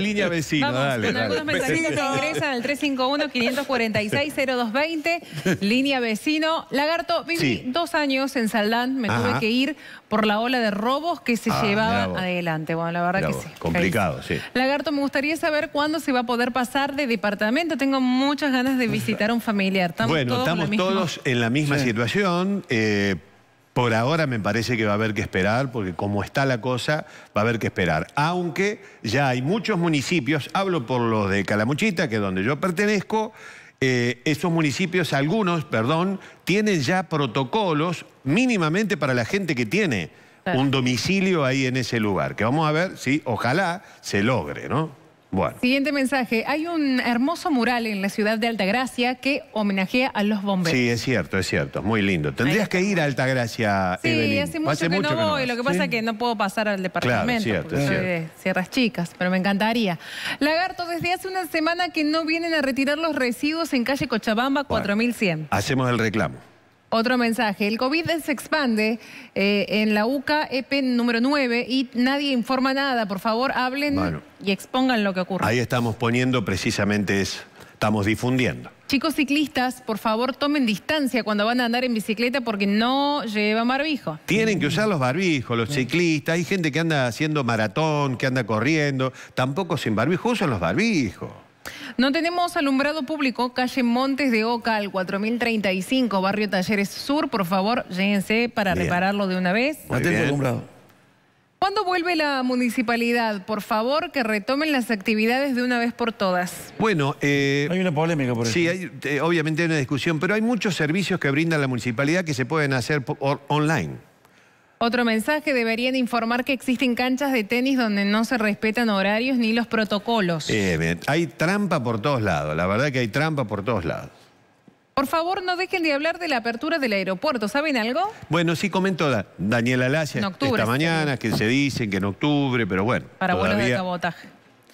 Línea vecino, Vamos, Con algunos mensajitos que ingresan al 351-546-0220. Línea vecino. Lagarto, viví dos años en Saldán, me tuve que ir por la ola de robos que se ah, llevaba adelante. Bueno, la verdad que sí. Complicado, sí. Lagarto, me gustaría saber cuándo se va a poder pasar de departamento. Tengo muchas ganas de visitar a un familiar. ¿Estamos bueno, todos estamos todos en la misma situación. Eh, por ahora me parece que va a haber que esperar, porque como está la cosa, va a haber que esperar. Aunque ya hay muchos municipios, hablo por los de Calamuchita, que es donde yo pertenezco, eh, esos municipios, algunos, perdón, tienen ya protocolos mínimamente para la gente que tiene un domicilio ahí en ese lugar, que vamos a ver si ojalá se logre, ¿no? Siguiente mensaje. Hay un hermoso mural en la ciudad de Altagracia que homenajea a los bomberos. Sí, es cierto, es cierto. Muy lindo. Tendrías que ir a Altagracia, Sí, hace mucho, hace que, no que, voy. Lo que pasa es que no puedo pasar al departamento. Claro, cierto, cierto. Sierras Chicas, pero me encantaría. Lagarto, desde hace una semana que no vienen a retirar los residuos en calle Cochabamba 4100. Hacemos el reclamo. Otro mensaje, el COVID se expande eh, en la UCA EP número 9 y nadie informa nada. Por favor, hablen y expongan lo que ocurre. Ahí estamos poniendo precisamente estamos difundiendo. Chicos ciclistas, por favor tomen distancia cuando van a andar en bicicleta porque no llevan barbijo. Tienen que usar los barbijos, los ciclistas. Hay gente que anda haciendo maratón, que anda corriendo. Tampoco sin barbijo, usan los barbijos. No tenemos alumbrado público, calle Montes de Oca al 4035, barrio Talleres Sur. Por favor, lléguense para repararlo de una vez. No alumbrado. ¿Cuándo vuelve la municipalidad? Por favor, que retomen las actividades de una vez por todas. Bueno, eh, hay una polémica por eso. Sí, ¿eh? hay, eh, obviamente hay una discusión, pero hay muchos servicios que brinda la municipalidad que se pueden hacer online. Otro mensaje, deberían informar que existen canchas de tenis donde no se respetan horarios ni los protocolos. Eh, hay trampa por todos lados, la verdad que hay trampa por todos lados. Por favor, no dejen de hablar de la apertura del aeropuerto. ¿Saben algo? Bueno, sí comentó Daniela Lacia esta mañana, que se dicen que en octubre, pero bueno. Para vuelos de cabotaje.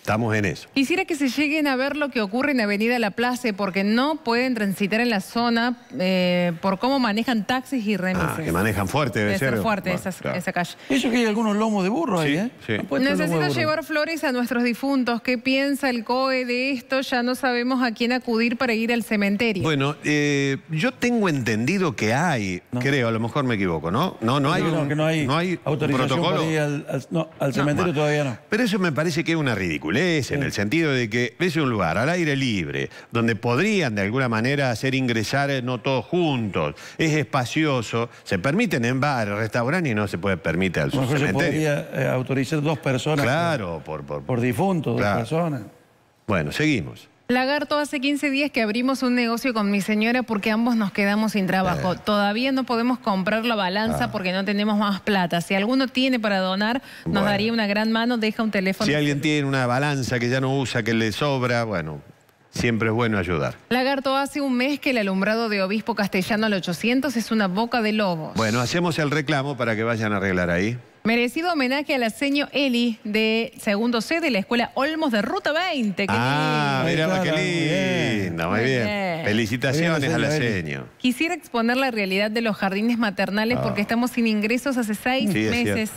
Estamos en eso. Quisiera que se lleguen a ver lo que ocurre en Avenida La Place, porque no pueden transitar en la zona eh, por cómo manejan taxis y remises. Ah, que manejan fuerte, debe, ser. fuerte esa, calle. Eso que hay algunos lomos de burro ahí, ¿eh? Sí. Necesito llevar flores a nuestros difuntos. ¿Qué piensa el COE de esto? Ya no sabemos a quién acudir para ir al cementerio. Bueno, eh, yo tengo entendido que hay, creo, a lo mejor me equivoco, ¿no? No, no hay, no, un, no hay, no autorización protocolo. Para al cementerio todavía no. Pero eso me parece que es una ridícula en el sentido de que es un lugar al aire libre, donde podrían de alguna manera hacer ingresar eh, no todos juntos, es espacioso, se permiten en bares, restaurante y no se puede permitir al no, se podría eh, autorizar dos personas. Claro, por, por, difunto, dos personas. Bueno, seguimos. Lagarto, hace 15 días que abrimos un negocio con mi señora porque ambos nos quedamos sin trabajo. Eh. Todavía no podemos comprar la balanza ah. porque no tenemos más plata. Si alguno tiene para donar, nos daría una gran mano, deja un teléfono. Si alguien tiene una balanza que ya no usa, que le sobra, bueno, Siempre es bueno ayudar. Lagarto, hace un mes que el alumbrado de Obispo Castellano al 800 es una boca de lobos. Bueno, hacemos el reclamo para que vayan a arreglar ahí. Merecido homenaje al seño Eli de segundo C de la escuela Olmos de Ruta 20. ah, mira, claro, qué lindo, muy bien. Felicitaciones al seño. Quisiera exponer la realidad de los jardines maternales ah. porque estamos sin ingresos hace seis meses.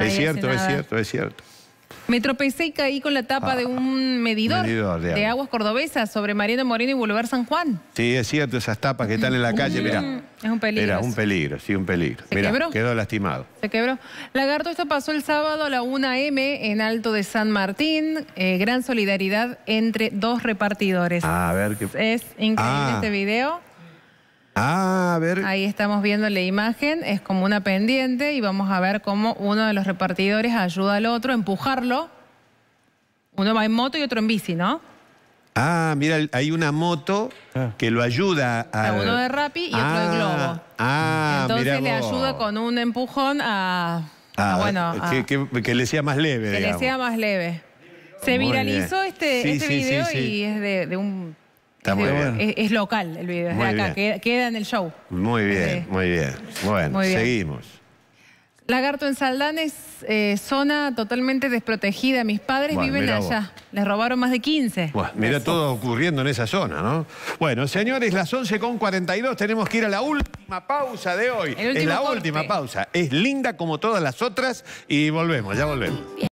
Es cierto, es cierto, es cierto. Me tropecé y caí con la tapa ah, de un medidor, de, aguas cordobesas sobre Mariano Moreno y Boulevard San Juan. Sí, es cierto, esas tapas que están en la mm, calle, mira. Es un peligro. Era un peligro, sí, un peligro. ¿Se Quedó lastimado. Se quebró. Lagarto, esto pasó el sábado a la 1M en Alto de San Martín. Eh, gran solidaridad entre dos repartidores. Ah, a ver qué... Es increíble ah. este video. Ah, a ver. Ahí estamos viendo la imagen, es como una pendiente y vamos a ver cómo uno de los repartidores ayuda al otro a empujarlo. Uno va en moto y otro en bici, ¿no? Ah, mira, hay una moto ah. que lo ayuda a... Uno de Rappi y otro de ah, Globo. Ah, Entonces le ayuda con un empujón a... Ah, bueno, eh, que, le sea más leve, Que le sea más leve. Se viralizó este, este video y es de un Está muy bien. Es, local el video, es de acá, queda, en el show. Muy bien, muy bien. Bueno, seguimos. Lagarto en Saldán es eh, zona totalmente desprotegida. Mis padres viven allá. Les robaron más de 15. Bueno, mira todo ocurriendo en esa zona, ¿no? Bueno, señores, las 11.42. con tenemos que ir a la última pausa de hoy. Es la última pausa. Es linda como todas las otras y volvemos, ya volvemos.